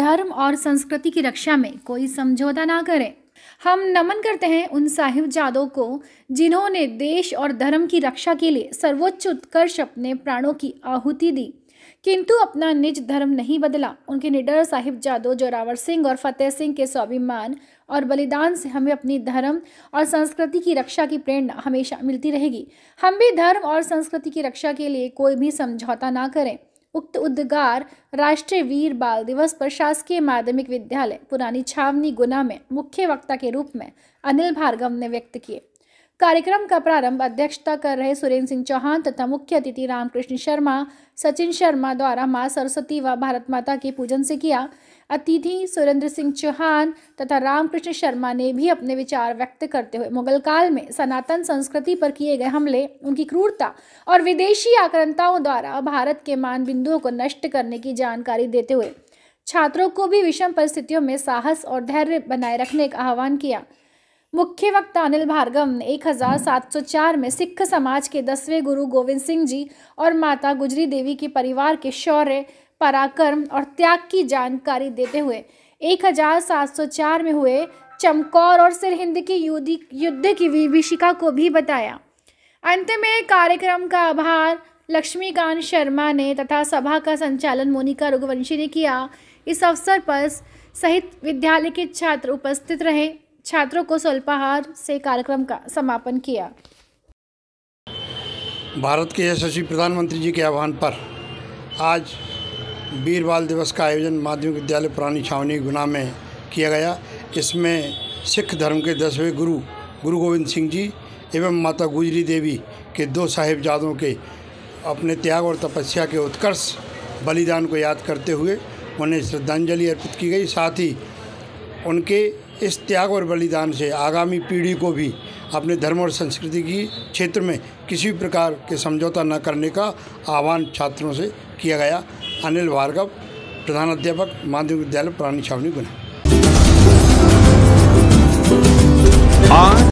धर्म और संस्कृति की रक्षा में कोई समझौता ना करें हम नमन करते हैं उन साहिबजादों को जिन्होंने देश और धर्म की रक्षा के लिए सर्वोच्च उत्कर्ष अपने प्राणों की आहुति दी किंतु अपना निज धर्म नहीं बदला उनके निडर साहिबजादों जोरावर सिंह और फतेह सिंह के स्वाभिमान और बलिदान से हमें अपनी धर्म और संस्कृति की रक्षा की प्रेरणा हमेशा मिलती रहेगी हम भी धर्म और संस्कृति की रक्षा के लिए कोई भी समझौता ना करें उक्त उद्गार राष्ट्रीय वीर बाल दिवस पर शासकीय माध्यमिक विद्यालय पुरानी छावनी गुना में मुख्य वक्ता के रूप में अनिल भार्गव ने व्यक्त किए कार्यक्रम का प्रारंभ अध्यक्षता कर रहे सुरेंद्र सिंह चौहान तथा मुख्य अतिथि रामकृष्ण शर्मा सचिन शर्मा द्वारा माँ सरस्वती व भारत माता के पूजन से किया अतिथि सुरेंद्र सिंह चौहान तथा रामकृष्ण शर्मा ने भी अपने विचार व्यक्त करते हुए मुगल काल में सनातन संस्कृति पर किए गए हमले उनकी क्रूरता और विदेशी आक्रमताओं द्वारा भारत के मान बिंदुओं को नष्ट करने की जानकारी देते हुए छात्रों को भी विषम परिस्थितियों में साहस और धैर्य बनाए रखने का आह्वान किया मुख्य वक्ता अनिल भार्गव ने 1704 में सिख समाज के दसवें गुरु गोविंद सिंह जी और माता गुजरी देवी के परिवार के शौर्य पराक्रम और त्याग की जानकारी देते हुए 1704 में हुए चमकौर और सिरहिंद के युद्ध की विभिषिका को भी बताया अंत में कार्यक्रम का आभार लक्ष्मीकांत शर्मा ने तथा सभा का संचालन मोनिका रघुवंशी ने किया इस अवसर पर सहित विद्यालय के छात्र उपस्थित रहे छात्रों को स्वल्पाहार से कार्यक्रम का समापन किया भारत के यशस्वी प्रधानमंत्री जी के आह्वान पर आज वीर बाल दिवस का आयोजन माध्यमिक विद्यालय पुरानी छावनी गुना में किया गया इसमें सिख धर्म के दसवें गुरु गुरु गोविंद सिंह जी एवं माता गुजरी देवी के दो साहेबजादों के अपने त्याग और तपस्या के उत्कर्ष बलिदान को याद करते हुए उन्हें श्रद्धांजलि अर्पित की गई साथ ही उनके इस त्याग और बलिदान से आगामी पीढ़ी को भी अपने धर्म और संस्कृति की क्षेत्र में किसी भी प्रकार के समझौता न करने का आह्वान छात्रों से किया गया अनिल भार्गव प्रधानाध्यापक माध्यमिक विद्यालय पुरानी छावनी गुना